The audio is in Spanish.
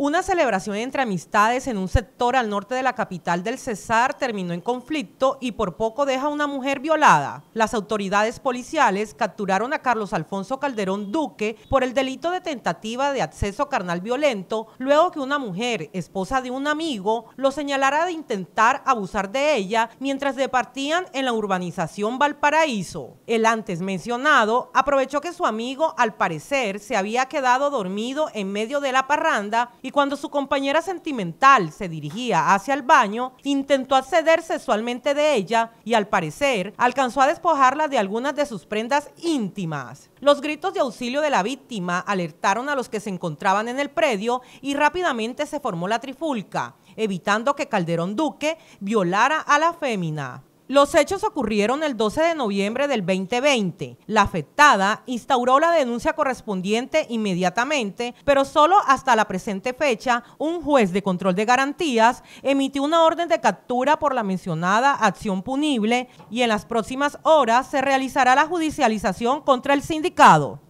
Una celebración entre amistades en un sector al norte de la capital del Cesar terminó en conflicto y por poco deja a una mujer violada. Las autoridades policiales capturaron a Carlos Alfonso Calderón Duque por el delito de tentativa de acceso carnal violento, luego que una mujer, esposa de un amigo, lo señalara de intentar abusar de ella mientras departían en la urbanización Valparaíso. El antes mencionado aprovechó que su amigo, al parecer, se había quedado dormido en medio de la parranda y cuando su compañera sentimental se dirigía hacia el baño, intentó acceder sexualmente de ella y al parecer alcanzó a despojarla de algunas de sus prendas íntimas. Los gritos de auxilio de la víctima alertaron a los que se encontraban en el predio y rápidamente se formó la trifulca, evitando que Calderón Duque violara a la fémina. Los hechos ocurrieron el 12 de noviembre del 2020. La afectada instauró la denuncia correspondiente inmediatamente, pero solo hasta la presente fecha un juez de control de garantías emitió una orden de captura por la mencionada acción punible y en las próximas horas se realizará la judicialización contra el sindicado.